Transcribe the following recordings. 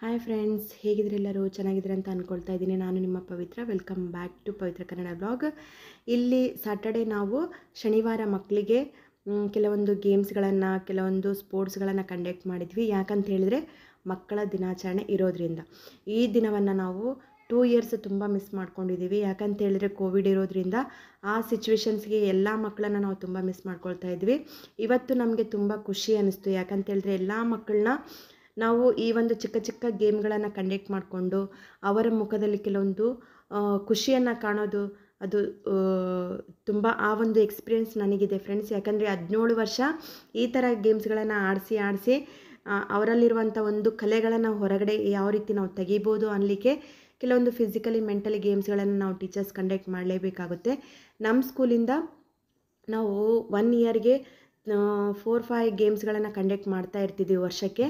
hi friends ಹೇಗಿದ್ರೆಲ್ಲರೂ ಚೆನ್ನಾಗಿದ್ರೆ ಅಂತ ಅಂದ್ಕೊಳ್ತಾ ಇದ್ದೀನಿ ನಾನು ನಿಮ್ಮ Pavithra welcome back to Pavithra Kannada blog ಇಲ್ಲಿ ಸ್ಯಾಟರ್ಡೆ ನಾವು ಶನಿವಾರ ಮಕ್ಕಳಿಗೆ ಕೆಲವೊಂದು ಗೇಮ್ಸ್ಗಳನ್ನು ಕೆಲವೊಂದು ಸ್ಪೋರ್ಟ್ಸ್ಗಳನ್ನು ಕಂಡಕ್ಟ್ ಮಾಡಿದ್ವಿ ಯಾಕಂತ ಹೇಳಿದ್ರೆ ಮಕ್ಕಳ ದಿನಾಚರಣೆ ಇರೋದ್ರಿಂದ ಈ ದಿನವನ್ನು ನಾವು ಟೂ ಇಯರ್ಸ್ ತುಂಬ ಮಿಸ್ ಮಾಡ್ಕೊಂಡಿದ್ದೀವಿ ಯಾಕಂತ ಹೇಳಿದ್ರೆ ಕೋವಿಡ್ ಇರೋದ್ರಿಂದ ಆ ಸಿಚುವೇಶನ್ಸ್ಗೆ ಎಲ್ಲ ಮಕ್ಕಳನ್ನು ನಾವು ತುಂಬ ಮಿಸ್ ಮಾಡ್ಕೊಳ್ತಾ ಇದ್ವಿ ಇವತ್ತು ನಮಗೆ ತುಂಬ ಖುಷಿ ಅನ್ನಿಸ್ತು ಯಾಕಂತ ಹೇಳಿದ್ರೆ ಎಲ್ಲ ಮಕ್ಕಳನ್ನ ನಾವು ಈ ಒಂದು ಚಿಕ್ಕ ಚಿಕ್ಕ ಗೇಮ್ಗಳನ್ನು ಕಂಡಕ್ಟ್ ಮಾಡಿಕೊಂಡು ಅವರ ಮುಖದಲ್ಲಿ ಕೆಲವೊಂದು ಖುಷಿಯನ್ನು ಕಾಣೋದು ಅದು ತುಂಬ ಆ ಒಂದು ಎಕ್ಸ್ಪೀರಿಯೆನ್ಸ್ ನನಗಿದೆ ಫ್ರೆಂಡ್ಸ್ ಯಾಕಂದರೆ ಹದಿನೇಳು ವರ್ಷ ಈ ಥರ ಗೇಮ್ಸ್ಗಳನ್ನು ಆಡಿಸಿ ಆಡಿಸಿ ಅವರಲ್ಲಿರುವಂಥ ಒಂದು ಕಲೆಗಳನ್ನು ಹೊರಗಡೆ ಯಾವ ರೀತಿ ನಾವು ತೆಗಿಬೋದು ಅನ್ನಲಿಕ್ಕೆ ಕೆಲವೊಂದು ಫಿಸಿಕಲಿ ಮೆಂಟಲಿ ಗೇಮ್ಸ್ಗಳನ್ನು ನಾವು ಟೀಚರ್ಸ್ ಕಂಡಕ್ಟ್ ಮಾಡಲೇಬೇಕಾಗುತ್ತೆ ನಮ್ಮ ಸ್ಕೂಲಿಂದ ನಾವು ಒನ್ ಇಯರ್ಗೆ ಫೋರ್ ಫೈವ್ ಗೇಮ್ಸ್ಗಳನ್ನು ಕಂಡಕ್ಟ್ ಮಾಡ್ತಾ ಇರ್ತಿದ್ವಿ ವರ್ಷಕ್ಕೆ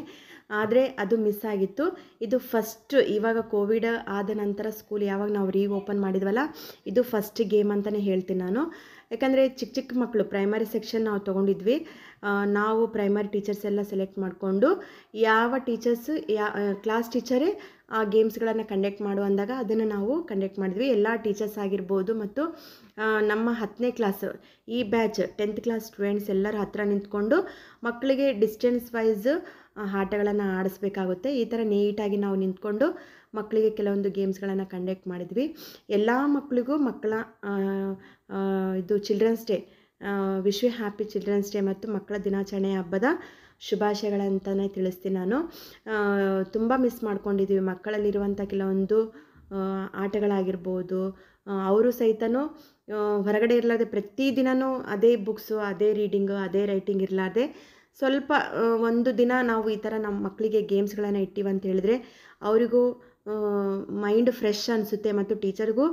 ಆದರೆ ಅದು ಮಿಸ್ ಆಗಿತ್ತು ಇದು ಫಸ್ಟ್ ಇವಾಗ ಕೋವಿಡ್ ಆದ ನಂತರ ಸ್ಕೂಲ್ ಯಾವಾಗ ನಾವು ರೀ ಓಪನ್ ಮಾಡಿದ್ವಲ್ಲ ಇದು ಫಸ್ಟ್ ಗೇಮ್ ಅಂತಲೇ ಹೇಳ್ತೀನಿ ನಾನು ಯಾಕಂದರೆ ಚಿಕ್ಕ ಚಿಕ್ಕ ಮಕ್ಕಳು ಪ್ರೈಮರಿ ಸೆಕ್ಷನ್ ನಾವು ತೊಗೊಂಡಿದ್ವಿ ನಾವು ಪ್ರೈಮರಿ ಟೀಚರ್ಸ್ ಎಲ್ಲ ಸೆಲೆಕ್ಟ್ ಮಾಡಿಕೊಂಡು ಯಾವ ಟೀಚರ್ಸ್ ಯಾ ಕ್ಲಾಸ್ ಟೀಚರೇ ಆ ಗೇಮ್ಸ್ಗಳನ್ನು ಕಂಡಕ್ಟ್ ಮಾಡು ಅಂದಾಗ ಅದನ್ನು ನಾವು ಕಂಡಕ್ಟ್ ಮಾಡಿದ್ವಿ ಎಲ್ಲ ಟೀಚರ್ಸ್ ಆಗಿರ್ಬೋದು ಮತ್ತು ನಮ್ಮ ಹತ್ತನೇ ಕ್ಲಾಸ್ ಈ ಬ್ಯಾಚ್ ಟೆಂತ್ ಕ್ಲಾಸ್ ಸ್ಟೂಡೆಂಟ್ಸ್ ಎಲ್ಲರ ಹತ್ತಿರ ನಿಂತ್ಕೊಂಡು ಮಕ್ಕಳಿಗೆ ಡಿಸ್ಟೆನ್ಸ್ ವೈಸ್ ಆಟಗಳನ್ನು ಆಡಿಸ್ಬೇಕಾಗುತ್ತೆ ಈ ಥರ ನೀಟಾಗಿ ನಾವು ನಿಂತ್ಕೊಂಡು ಮಕ್ಕಳಿಗೆ ಕೆಲವೊಂದು ಗೇಮ್ಸ್ಗಳನ್ನು ಕಂಡಕ್ಟ್ ಮಾಡಿದ್ವಿ ಎಲ್ಲ ಮಕ್ಕಳಿಗೂ ಮಕ್ಕಳ ಇದು ಚಿಲ್ಡ್ರನ್ಸ್ ಡೇ ವಿಶ್ವ ಹ್ಯಾಪಿ ಚಿಲ್ಡ್ರನ್ಸ್ ಡೇ ಮತ್ತು ಮಕ್ಕಳ ದಿನಾಚರಣೆ ಹಬ್ಬದ ಶುಭಾಶಯಗಳಂತಲೇ ತಿಳಿಸ್ತೀನಿ ನಾನು ತುಂಬ ಮಿಸ್ ಮಾಡ್ಕೊಂಡಿದ್ದೀವಿ ಮಕ್ಕಳಲ್ಲಿರುವಂಥ ಕೆಲವೊಂದು ಆಟಗಳಾಗಿರ್ಬೋದು ಅವರು ಸಹಿತ ಹೊರಗಡೆ ಇರಲಾರ್ದೆ ಪ್ರತಿದಿನವೂ ಅದೇ ಬುಕ್ಸು ಅದೇ ರೀಡಿಂಗು ಅದೇ ರೈಟಿಂಗ್ ಇರಲಾರ್ದೆ ಸ್ವಲ್ಪ ಒಂದು ದಿನ ನಾವು ಈ ಥರ ನಮ್ಮ ಮಕ್ಕಳಿಗೆ ಗೇಮ್ಸ್ಗಳನ್ನು ಅಂತ ಹೇಳಿದ್ರೆ ಅವರಿಗೂ ಮೈಂಡ್ ಫ್ರೆಶ್ ಅನಿಸುತ್ತೆ ಮತ್ತು ಟೀಚರ್ಗೂ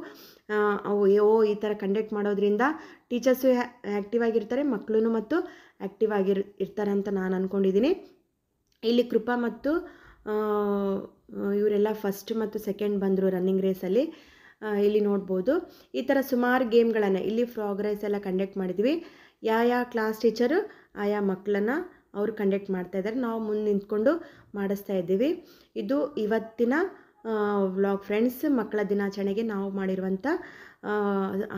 ಅವು ಓ ಈ ಥರ ಕಂಡಕ್ಟ್ ಮಾಡೋದ್ರಿಂದ ಟೀಚರ್ಸು ಆ್ಯಕ್ಟಿವ್ ಆಗಿರ್ತಾರೆ ಮಕ್ಕಳು ಮತ್ತು ಆ್ಯಕ್ಟಿವ್ ಆಗಿರ್ ಇರ್ತಾರೆ ಅಂತ ನಾನು ಅಂದ್ಕೊಂಡಿದ್ದೀನಿ ಇಲ್ಲಿ ಕೃಪಾ ಮತ್ತು ಇವರೆಲ್ಲ ಫಸ್ಟ್ ಮತ್ತು ಸೆಕೆಂಡ್ ಬಂದರು ರನ್ನಿಂಗ್ ರೇಸಲ್ಲಿ ಇಲ್ಲಿ ನೋಡ್ಬೋದು ಈ ಥರ ಸುಮಾರು ಗೇಮ್ಗಳನ್ನು ಇಲ್ಲಿ ಫ್ರಾಗ್ ರೇಸ್ ಎಲ್ಲ ಕಂಡಕ್ಟ್ ಮಾಡಿದ್ವಿ ಯಾವ ಯಾವ ಕ್ಲಾಸ್ ಟೀಚರು ಆಯಾ ಮಕ್ಕಳನ್ನು ಅವರು ಕಂಡಕ್ಟ್ ಮಾಡ್ತಾ ಇದ್ದಾರೆ ನಾವು ಮುಂದೆ ನಿಂತ್ಕೊಂಡು ಮಾಡಿಸ್ತಾ ಇದ್ದೀವಿ ಇದು ಇವತ್ತಿನ ವ್ಲಾಗ್ ಫ್ರೆಂಡ್ಸ್ ಮಕ್ಕಳ ದಿನಾಚರಣೆಗೆ ನಾವು ಮಾಡಿರುವಂಥ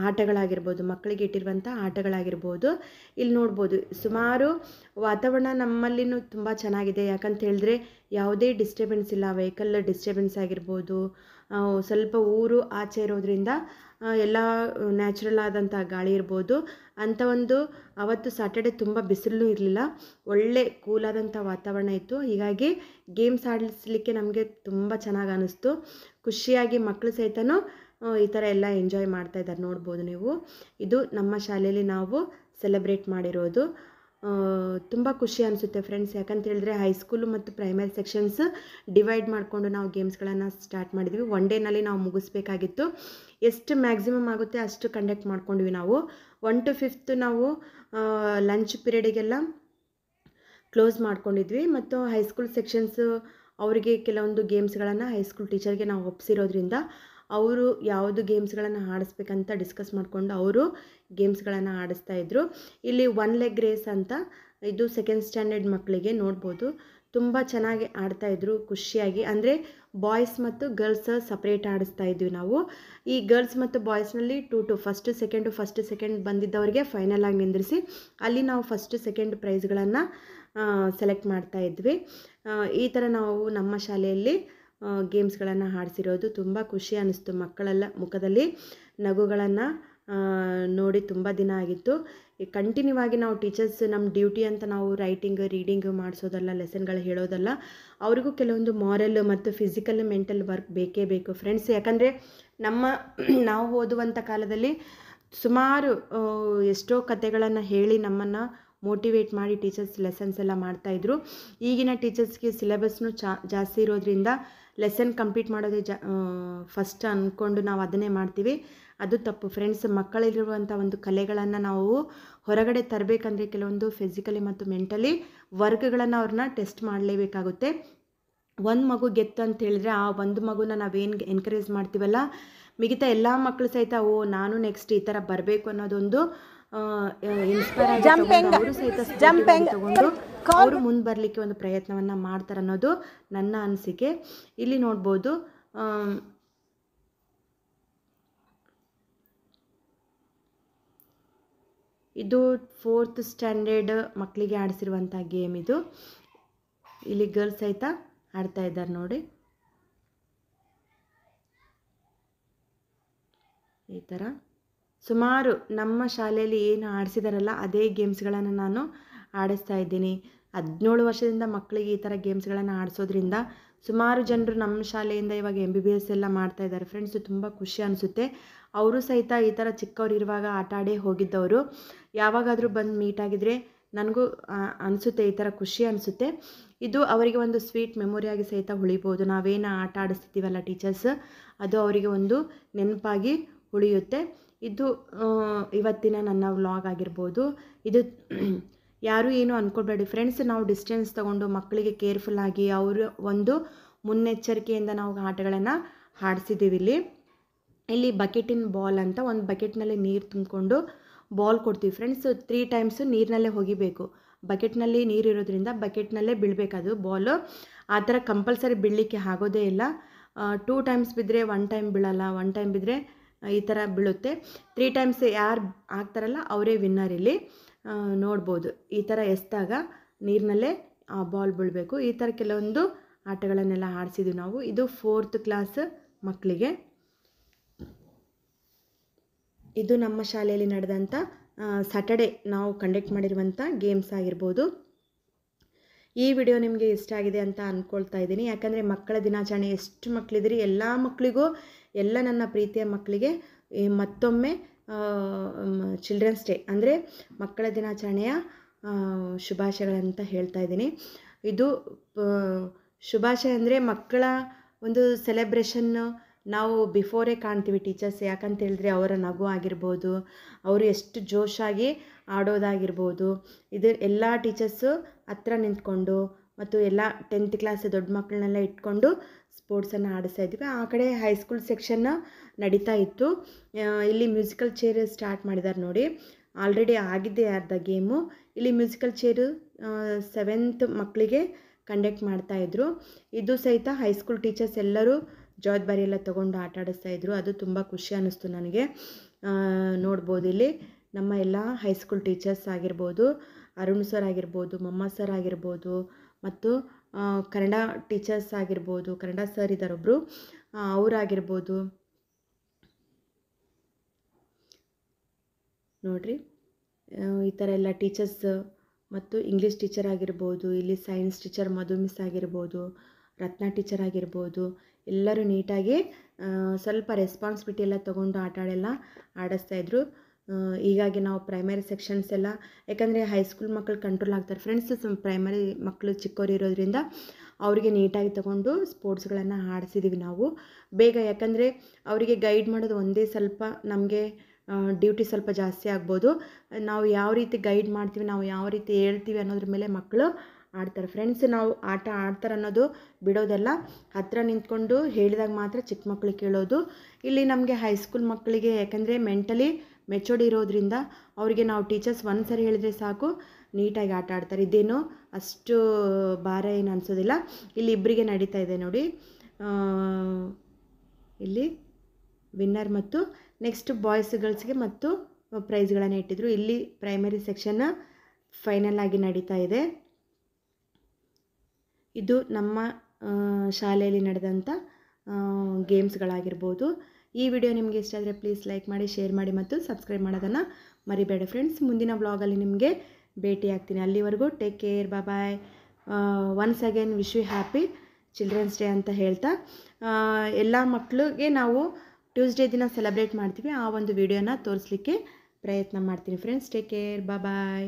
ಆಟಗಳಾಗಿರ್ಬೋದು ಮಕ್ಕಳಿಗೆ ಇಟ್ಟಿರುವಂಥ ಆಟಗಳಾಗಿರ್ಬೋದು ಇಲ್ಲಿ ನೋಡ್ಬೋದು ಸುಮಾರು ವಾತಾವರಣ ನಮ್ಮಲ್ಲಿನೂ ತುಂಬ ಚೆನ್ನಾಗಿದೆ ಯಾಕಂತ ಹೇಳಿದ್ರೆ ಯಾವುದೇ ಡಿಸ್ಟರ್ಬೆನ್ಸ್ ಇಲ್ಲ ವೆಹಿಕಲ್ ಡಿಸ್ಟರ್ಬೆನ್ಸ್ ಆಗಿರ್ಬೋದು ಸ್ವಲ್ಪ ಊರು ಆಚೆ ಇರೋದ್ರಿಂದ ಎಲ್ಲ ನ್ಯಾಚುರಲ್ ಆದಂಥ ಗಾಳಿ ಇರ್ಬೋದು ಅಂಥ ಒಂದು ಅವತ್ತು ಸಾಟರ್ಡೆ ತುಂಬ ಬಿಸಿಲು ಇರಲಿಲ್ಲ ಒಳ್ಳೆ ಕೂಲಾದಂಥ ವಾತಾವರಣ ಇತ್ತು ಹೀಗಾಗಿ ಗೇಮ್ಸ್ ಆಡಿಸ್ಲಿಕ್ಕೆ ನಮಗೆ ತುಂಬ ಚೆನ್ನಾಗಿ ಅನ್ನಿಸ್ತು ಖುಷಿಯಾಗಿ ಮಕ್ಕಳು ಸಹಿತನೂ ಈ ಥರ ಎಲ್ಲ ಎಂಜಾಯ್ ಮಾಡ್ತಾ ಇದ್ದಾರೆ ನೋಡ್ಬೋದು ನೀವು ಇದು ನಮ್ಮ ಶಾಲೆಯಲ್ಲಿ ನಾವು ಸೆಲೆಬ್ರೇಟ್ ಮಾಡಿರೋದು ತುಂಬ ಖುಷಿ ಅನಿಸುತ್ತೆ ಫ್ರೆಂಡ್ಸ್ ಯಾಕಂತೇಳಿದ್ರೆ ಹೇಳಿದ್ರೆ ಹೈಸ್ಕೂಲು ಮತ್ತು ಪ್ರೈಮರಿ ಸೆಕ್ಷನ್ಸ್ ಡಿವೈಡ್ ಮಾಡಿಕೊಂಡು ನಾವು ಗೇಮ್ಸ್ಗಳನ್ನು ಸ್ಟಾರ್ಟ್ ಮಾಡಿದ್ವಿ ಒನ್ ಡೇನಲ್ಲಿ ನಾವು ಮುಗಿಸ್ಬೇಕಾಗಿತ್ತು ಎಷ್ಟು ಮ್ಯಾಕ್ಸಿಮಮ್ ಆಗುತ್ತೆ ಅಷ್ಟು ಕಂಡಕ್ಟ್ ಮಾಡ್ಕೊಂಡ್ವಿ ನಾವು ಒನ್ ಟು ಫಿಫ್ತ್ ನಾವು ಲಂಚ್ ಪೀರಿಯಡಿಗೆಲ್ಲ ಕ್ಲೋಸ್ ಮಾಡ್ಕೊಂಡಿದ್ವಿ ಮತ್ತು ಹೈಸ್ಕೂಲ್ ಸೆಕ್ಷನ್ಸು ಅವರಿಗೆ ಕೆಲವೊಂದು ಗೇಮ್ಸ್ಗಳನ್ನು ಹೈಸ್ಕೂಲ್ ಟೀಚರ್ಗೆ ನಾವು ಒಪ್ಸಿರೋದ್ರಿಂದ ಅವರು ಯಾವುದು ಗೇಮ್ಸ್ಗಳನ್ನು ಆಡಿಸ್ಬೇಕಂತ ಡಿಸ್ಕಸ್ ಮಾಡಿಕೊಂಡು ಅವರು ಗೇಮ್ಸ್ಗಳನ್ನು ಆಡಿಸ್ತಾ ಇದ್ದರು ಇಲ್ಲಿ ಒನ್ ಲೆಗ್ ರೇಸ್ ಅಂತ ಇದು ಸೆಕೆಂಡ್ ಸ್ಟ್ಯಾಂಡರ್ಡ್ ಮಕ್ಕಳಿಗೆ ನೋಡ್ಬೋದು ತುಂಬ ಚೆನ್ನಾಗಿ ಆಡ್ತಾಯಿದ್ರು ಖುಷಿಯಾಗಿ ಅಂದರೆ ಬಾಯ್ಸ್ ಮತ್ತು ಗರ್ಲ್ಸ್ ಸಪ್ರೇಟ್ ಆಡಿಸ್ತಾ ಇದ್ವಿ ನಾವು ಈ ಗರ್ಲ್ಸ್ ಮತ್ತು ಬಾಯ್ಸ್ನಲ್ಲಿ two two first second first second ಬಂದಿದ್ದವರಿಗೆ ಫೈನಲ್ ಆಗಿ ನಿಂದಿರಿಸಿ ಅಲ್ಲಿ ನಾವು ಫಸ್ಟ್ ಸೆಕೆಂಡ್ ಪ್ರೈಸ್ಗಳನ್ನು ಸೆಲೆಕ್ಟ್ ಮಾಡ್ತಾ ಇದ್ವಿ ಈ ಥರ ನಾವು ನಮ್ಮ ಶಾಲೆಯಲ್ಲಿ ಗೇಮ್ಸ್ಗಳನ್ನು ಆಡಿಸಿರೋದು ತುಂಬ ಖುಷಿ ಅನ್ನಿಸ್ತು ಮಕ್ಕಳೆಲ್ಲ ಮುಖದಲ್ಲಿ ನಗುಗಳನ್ನು ನೋಡಿ ತುಂಬ ದಿನ ಆಗಿತ್ತು ಕಂಟಿನ್ಯೂ ಆಗಿ ನಾವು ಟೀಚರ್ಸ್ ನಮ್ಮ ಡ್ಯೂಟಿ ಅಂತ ನಾವು ರೈಟಿಂಗ್ ರೀಡಿಂಗ್ ಮಾಡಿಸೋದಲ್ಲ ಲೆಸನ್ಗಳು ಹೇಳೋದಲ್ಲ ಅವ್ರಿಗೂ ಕೆಲವೊಂದು ಮಾರಲ್ ಮತ್ತು ಫಿಸಿಕಲ್ ಮೆಂಟಲ್ ವರ್ಕ್ ಬೇಕೇ ಬೇಕು ಫ್ರೆಂಡ್ಸ್ ಯಾಕಂದರೆ ನಮ್ಮ ನಾವು ಓದುವಂಥ ಕಾಲದಲ್ಲಿ ಸುಮಾರು ಎಷ್ಟೋ ಕತೆಗಳನ್ನು ಹೇಳಿ ನಮ್ಮನ್ನು ಮೋಟಿವೇಟ್ ಮಾಡಿ ಟೀಚರ್ಸ್ ಲೆಸನ್ಸ್ ಎಲ್ಲ ಮಾಡ್ತಾಯಿದ್ರು ಈಗಿನ ಟೀಚರ್ಸ್ಗೆ ಸಿಲೆಬಸ್ನು ಚಾ ಜಾಸ್ತಿ ಇರೋದ್ರಿಂದ ಲೆಸನ್ ಕಂಪ್ಲೀಟ್ ಮಾಡೋದೇ ಜಾ ಫಸ್ಟ್ ಅಂದ್ಕೊಂಡು ನಾವು ಅದನ್ನೇ ಮಾಡ್ತೀವಿ ಅದು ತಪ್ಪು ಫ್ರೆಂಡ್ಸ್ ಮಕ್ಕಳಲ್ಲಿರುವಂಥ ಒಂದು ಕಲೆಗಳನ್ನು ನಾವು ಹೊರಗಡೆ ತರಬೇಕಂದ್ರೆ ಕೆಲವೊಂದು ಫಿಸಿಕಲಿ ಮತ್ತು ಮೆಂಟಲಿ ವರ್ಕ್ಗಳನ್ನು ಅವ್ರನ್ನ ಟೆಸ್ಟ್ ಮಾಡಲೇಬೇಕಾಗುತ್ತೆ ಒಂದು ಮಗು ಗೆತ್ತು ಅಂತ ಹೇಳಿದ್ರೆ ಆ ಒಂದು ಮಗುನ ನಾವೇನು ಎನ್ಕರೇಜ್ ಮಾಡ್ತೀವಲ್ಲ ಮಿಗಿತ ಎಲ್ಲ ಮಕ್ಕಳು ಸಹಿತ ಓ ನಾನು ನೆಕ್ಸ್ಟ್ ಈ ಥರ ಬರಬೇಕು ಅನ್ನೋದೊಂದು ಇನ್ಸ್ಪೈರ್ ಅವರು ಮುಂದೆ ಬರಲಿಕ್ಕೆ ಒಂದು ಪ್ರಯತ್ನವನ್ನ ಮಾಡ್ತಾರೆ ಅನ್ನೋದು ನನ್ನ ಅನಿಸಿಕೆ ಇಲ್ಲಿ ನೋಡ್ಬೋದು ಇದು ಫೋರ್ತ್ ಸ್ಟ್ಯಾಂಡರ್ಡ್ ಮಕ್ಕಳಿಗೆ ಆಡಿಸಿರುವಂಥ ಗೇಮ್ ಇದು ಇಲ್ಲಿ ಗರ್ಲ್ಸ್ ಸಹಿತ ಆಡ್ತಾ ಇದ್ದಾರೆ ನೋಡಿ ಈ ಥರ ಸುಮಾರು ನಮ್ಮ ಶಾಲೆಯಲ್ಲಿ ಏನು ಆಡಿಸಿದಾರಲ್ಲ ಅದೇ ಗೇಮ್ಸ್ಗಳನ್ನು ನಾನು ಆಡಿಸ್ತಾ ಇದ್ದೀನಿ ಹದಿನೇಳು ವರ್ಷದಿಂದ ಮಕ್ಕಳಿಗೆ ಈ ಥರ ಗೇಮ್ಸ್ಗಳನ್ನು ಆಡಿಸೋದ್ರಿಂದ ಸುಮಾರು ಜನರು ನಮ್ಮ ಶಾಲೆಯಿಂದ ಇವಾಗ ಎಮ್ ಬಿ ಬಿ ಎಸ್ ಎಲ್ಲ ಮಾಡ್ತಾ ಇದ್ದಾರೆ ಫ್ರೆಂಡ್ಸು ತುಂಬ ಖುಷಿ ಅನಿಸುತ್ತೆ ಅವರು ಸಹಿತ ಈ ಥರ ಚಿಕ್ಕವರಿರುವಾಗ ಆಟ ಆಡೇ ಹೋಗಿದ್ದವರು ಯಾವಾಗಾದರೂ ಬಂದು ಆಗಿದರೆ ನನಗೂ ಅನಿಸುತ್ತೆ ಈ ಥರ ಖುಷಿ ಅನಿಸುತ್ತೆ ಇದು ಅವರಿಗೆ ಒಂದು ಸ್ವೀಟ್ ಮೆಮೊರಿಯಾಗಿ ಸಹಿತ ಉಳಿಬೋದು ನಾವೇನು ಆಟ ಆಡಿಸ್ತಿದ್ದೀವಲ್ಲ ಟೀಚರ್ಸ್ ಅದು ಅವರಿಗೆ ಒಂದು ನೆನಪಾಗಿ ಉಳಿಯುತ್ತೆ ಇದು ಇವತ್ತಿನ ನನ್ನ ವ್ಲಾಗ್ ಆಗಿರ್ಬೋದು ಇದು ಯಾರು ಏನು ಅಂದ್ಕೊಳ್ಬೇಡಿ ಫ್ರೆಂಡ್ಸ್ ನಾವು ಡಿಸ್ಟೆನ್ಸ್ ತೊಗೊಂಡು ಮಕ್ಕಳಿಗೆ ಕೇರ್ಫುಲ್ಲಾಗಿ ಅವರು ಒಂದು ಮುನ್ನೆಚ್ಚರಿಕೆಯಿಂದ ನಾವು ಆಟಗಳನ್ನು ಆಡಿಸಿದ್ದೀವಿ ಇಲ್ಲಿ ಇಲ್ಲಿ ಬಕೆಟಿನ ಬಾಲ್ ಅಂತ ಒಂದು ಬಕೆಟ್ನಲ್ಲಿ ನೀರು ತುಂಬಿಕೊಂಡು ಬಾಲ್ ಕೊಡ್ತೀವಿ ಫ್ರೆಂಡ್ಸ್ ತ್ರೀ ಟೈಮ್ಸು ನೀರಿನಲ್ಲೇ ಹೋಗಿಬೇಕು ಬಕೆಟ್ನಲ್ಲಿ ನೀರು ಇರೋದ್ರಿಂದ ಬಕೆಟ್ನಲ್ಲೇ ಬೀಳಬೇಕದು ಬಾಲು ಆ ಥರ ಕಂಪಲ್ಸರಿ ಬೀಳಲಿಕ್ಕೆ ಆಗೋದೇ ಇಲ್ಲ ಟೂ ಟೈಮ್ಸ್ ಬಿದ್ದರೆ ಒನ್ ಟೈಮ್ ಬೀಳಲ್ಲ ಒನ್ ಟೈಮ್ ಬಿದ್ದರೆ ಈ ಥರ ಬೀಳುತ್ತೆ ತ್ರೀ ಟೈಮ್ಸ್ ಯಾರು ಆಗ್ತಾರಲ್ಲ ಅವರೇ ವಿನ್ನರ್ ಇಲ್ಲಿ ನೋಡ್ಬೋದು ಈ ಥರ ಎಸ್ದಾಗ ನೀರಿನಲ್ಲೇ ಆ ಬಾಲ್ ಬೀಳಬೇಕು ಈ ಥರ ಕೆಲವೊಂದು ಆಟಗಳನ್ನೆಲ್ಲ ಆಡಿಸಿದ್ವಿ ನಾವು ಇದು ಫೋರ್ತ್ ಕ್ಲಾಸ್ ಮಕ್ಕಳಿಗೆ ಇದು ನಮ್ಮ ಶಾಲೆಯಲ್ಲಿ ನಡೆದಂಥ ಸ್ಯಾಟರ್ಡೆ ನಾವು ಕಂಡಕ್ಟ್ ಮಾಡಿರುವಂಥ ಗೇಮ್ಸ್ ಆಗಿರ್ಬೋದು ಈ ವಿಡಿಯೋ ನಿಮಗೆ ಇಷ್ಟ ಆಗಿದೆ ಅಂತ ಅಂದ್ಕೊಳ್ತಾ ಇದ್ದೀನಿ ಯಾಕಂದರೆ ಮಕ್ಕಳ ದಿನಾಚರಣೆ ಎಷ್ಟು ಮಕ್ಕಳಿದ್ರಿ ಎಲ್ಲ ಮಕ್ಕಳಿಗೂ ಎಲ್ಲ ನನ್ನ ಪ್ರೀತಿಯ ಮಕ್ಕಳಿಗೆ ಮತ್ತೊಮ್ಮೆ ಚಿಲ್ಡ್ರನ್ಸ್ ಡೇ ಅಂದರೆ ಮಕ್ಕಳ ದಿನಾಚರಣೆಯ ಶುಭಾಶಯಗಳಂತ ಹೇಳ್ತಾ ಇದ್ದೀನಿ ಇದು ಶುಭಾಶಯ ಅಂದರೆ ಮಕ್ಕಳ ಒಂದು ಸೆಲೆಬ್ರೇಷನ್ನು ನಾವು ಬಿಫೋರೇ ಕಾಣ್ತೀವಿ ಟೀಚರ್ಸ್ ಯಾಕಂತ ಹೇಳಿದ್ರೆ ಅವರ ನಗು ಆಗಿರ್ಬೋದು ಅವರು ಎಷ್ಟು ಜೋಶಾಗಿ ಆಡೋದಾಗಿರ್ಬೋದು ಇದು ಎಲ್ಲ ಟೀಚರ್ಸು ಹತ್ರ ನಿಂತ್ಕೊಂಡು ಮತ್ತು ಎಲ್ಲ ಟೆಂತ್ ಕ್ಲಾಸ್ ದೊಡ್ಡ ಮಕ್ಕಳನ್ನೆಲ್ಲ ಇಟ್ಕೊಂಡು ಸ್ಪೋರ್ಟ್ಸನ್ನು ಆಡಿಸ್ತಾ ಇದ್ವಿ ಆ ಕಡೆ ಹೈಸ್ಕೂಲ್ ಸೆಕ್ಷನ್ನ ನಡೀತಾ ಇತ್ತು ಇಲ್ಲಿ ಮ್ಯೂಸಿಕಲ್ ಚೇರ್ ಸ್ಟಾರ್ಟ್ ಮಾಡಿದ್ದಾರೆ ನೋಡಿ ಆಲ್ರೆಡಿ ಆಗಿದ್ದೆ ಅರ್ಧ ಗೇಮು ಇಲ್ಲಿ ಮ್ಯೂಸಿಕಲ್ ಚೇರು ಸೆವೆಂತ್ ಮಕ್ಕಳಿಗೆ ಕಂಡಕ್ಟ್ ಮಾಡ್ತಾ ಮಾಡ್ತಾಯಿದ್ರು ಇದು ಸಹಿತ ಹೈಸ್ಕೂಲ್ ಟೀಚರ್ಸ್ ಎಲ್ಲರೂ ಜವಾಬ್ದಾರಿ ಎಲ್ಲ ತೊಗೊಂಡು ಆಟ ಆಡಿಸ್ತಾಯಿದ್ರು ಅದು ತುಂಬ ಖುಷಿ ಅನ್ನಿಸ್ತು ನನಗೆ ನೋಡ್ಬೋದು ಇಲ್ಲಿ ನಮ್ಮ ಎಲ್ಲ ಹೈಸ್ಕೂಲ್ ಟೀಚರ್ಸ್ ಆಗಿರ್ಬೋದು ಅರುಣ್ ಸರ್ ಆಗಿರ್ಬೋದು ಮಮ್ಮ ಸರ್ ಆಗಿರ್ಬೋದು ಮತ್ತು ಕನ್ನಡ ಟೀಚರ್ಸ್ ಆಗಿರ್ಬೋದು ಕನ್ನಡ ಸರ್ ಇದ್ದಾರೊಬ್ಬರು ಅವರಾಗಿರ್ಬೋದು ನೋಡಿರಿ ಈ ಥರ ಎಲ್ಲ ಟೀಚರ್ಸ್ ಮತ್ತು ಇಂಗ್ಲೀಷ್ ಟೀಚರ್ ಆಗಿರ್ಬೋದು ಇಲ್ಲಿ ಸೈನ್ಸ್ ಟೀಚರ್ ಮಧು ಮಿಸ್ ಆಗಿರ್ಬೋದು ರತ್ನ ಟೀಚರ್ ಆಗಿರ್ಬೋದು ಎಲ್ಲರೂ ನೀಟಾಗಿ ಸ್ವಲ್ಪ ರೆಸ್ಪಾನ್ಸಿಬಿಲಿಟಿ ಎಲ್ಲ ತೊಗೊಂಡು ಆಟ ಆಡಿಸ್ತಾ ಆಡಿಸ್ತಾಯಿದ್ರು ಹೀಗಾಗಿ ನಾವು ಪ್ರೈಮರಿ ಸೆಕ್ಷನ್ಸ್ ಎಲ್ಲ ಯಾಕಂದರೆ ಹೈಸ್ಕೂಲ್ ಮಕ್ಕಳು ಕಂಟ್ರೋಲ್ ಆಗ್ತಾರೆ ಫ್ರೆಂಡ್ಸ್ ಪ್ರೈಮರಿ ಮಕ್ಕಳು ಚಿಕ್ಕವರು ಇರೋದ್ರಿಂದ ಅವರಿಗೆ ನೀಟಾಗಿ ತಗೊಂಡು ಸ್ಪೋರ್ಟ್ಸ್ಗಳನ್ನು ಆಡಿಸಿದ್ದೀವಿ ನಾವು ಬೇಗ ಯಾಕಂದರೆ ಅವರಿಗೆ ಗೈಡ್ ಮಾಡೋದು ಒಂದೇ ಸ್ವಲ್ಪ ನಮಗೆ ಡ್ಯೂಟಿ ಸ್ವಲ್ಪ ಜಾಸ್ತಿ ಆಗ್ಬೋದು ನಾವು ಯಾವ ರೀತಿ ಗೈಡ್ ಮಾಡ್ತೀವಿ ನಾವು ಯಾವ ರೀತಿ ಹೇಳ್ತೀವಿ ಅನ್ನೋದ್ರ ಮೇಲೆ ಮಕ್ಕಳು ಆಡ್ತಾರೆ ಫ್ರೆಂಡ್ಸ್ ನಾವು ಆಟ ಆಡ್ತಾರೆ ಅನ್ನೋದು ಬಿಡೋದಲ್ಲ ಹತ್ತಿರ ನಿಂತ್ಕೊಂಡು ಹೇಳಿದಾಗ ಮಾತ್ರ ಚಿಕ್ಕ ಮಕ್ಕಳು ಕೇಳೋದು ಇಲ್ಲಿ ನಮಗೆ ಹೈಸ್ಕೂಲ್ ಮಕ್ಕಳಿಗೆ ಯಾಕಂದರೆ ಮೆಂಟಲಿ ಮೆಚೂರ್ಡ್ ಇರೋದ್ರಿಂದ ಅವರಿಗೆ ನಾವು ಟೀಚರ್ಸ್ ಒಂದು ಸರಿ ಹೇಳಿದರೆ ಸಾಕು ನೀಟಾಗಿ ಆಟ ಆಡ್ತಾರೆ ಇದೇನು ಅಷ್ಟು ಭಾರ ಏನು ಅನಿಸೋದಿಲ್ಲ ಇಲ್ಲಿ ಇಬ್ಬರಿಗೆ ನಡೀತಾ ಇದೆ ನೋಡಿ ಇಲ್ಲಿ ವಿನ್ನರ್ ಮತ್ತು ನೆಕ್ಸ್ಟ್ ಬಾಯ್ಸ್ ಗರ್ಲ್ಸ್ಗೆ ಮತ್ತು ಪ್ರೈಸ್ಗಳನ್ನು ಇಟ್ಟಿದ್ರು ಇಲ್ಲಿ ಪ್ರೈಮರಿ ಸೆಕ್ಷನ್ನ ಫೈನಲ್ ಆಗಿ ನಡೀತಾ ಇದೆ ಇದು ನಮ್ಮ ಶಾಲೆಯಲ್ಲಿ ನಡೆದಂಥ ಗೇಮ್ಸ್ಗಳಾಗಿರ್ಬೋದು ಈ ವಿಡಿಯೋ ನಿಮಗೆ ಇಷ್ಟ ಆದರೆ ಪ್ಲೀಸ್ ಲೈಕ್ ಮಾಡಿ ಶೇರ್ ಮಾಡಿ ಮತ್ತು ಸಬ್ಸ್ಕ್ರೈಬ್ ಮಾಡೋದನ್ನು ಮರಿಬೇಡ ಫ್ರೆಂಡ್ಸ್ ಮುಂದಿನ ವ್ಲಾಗಲ್ಲಿ ನಿಮಗೆ ಭೇಟಿ ಆಗ್ತೀನಿ ಅಲ್ಲಿವರೆಗೂ take care bye once again wish you happy children's day ಅಂತ ಹೇಳ್ತಾ ಎಲ್ಲ ಮಕ್ಕಳಿಗೆ ನಾವು ಟ್ಯೂಸ್ಡೇ ದಿನ ಸೆಲೆಬ್ರೇಟ್ ಮಾಡ್ತೀವಿ ಆ ಒಂದು ವಿಡಿಯೋನ ತೋರಿಸ್ಲಿಕ್ಕೆ ಪ್ರಯತ್ನ ಮಾಡ್ತೀನಿ ಫ್ರೆಂಡ್ಸ್ ಟೇಕ್ ಕೇರ್ ಬಾಯ್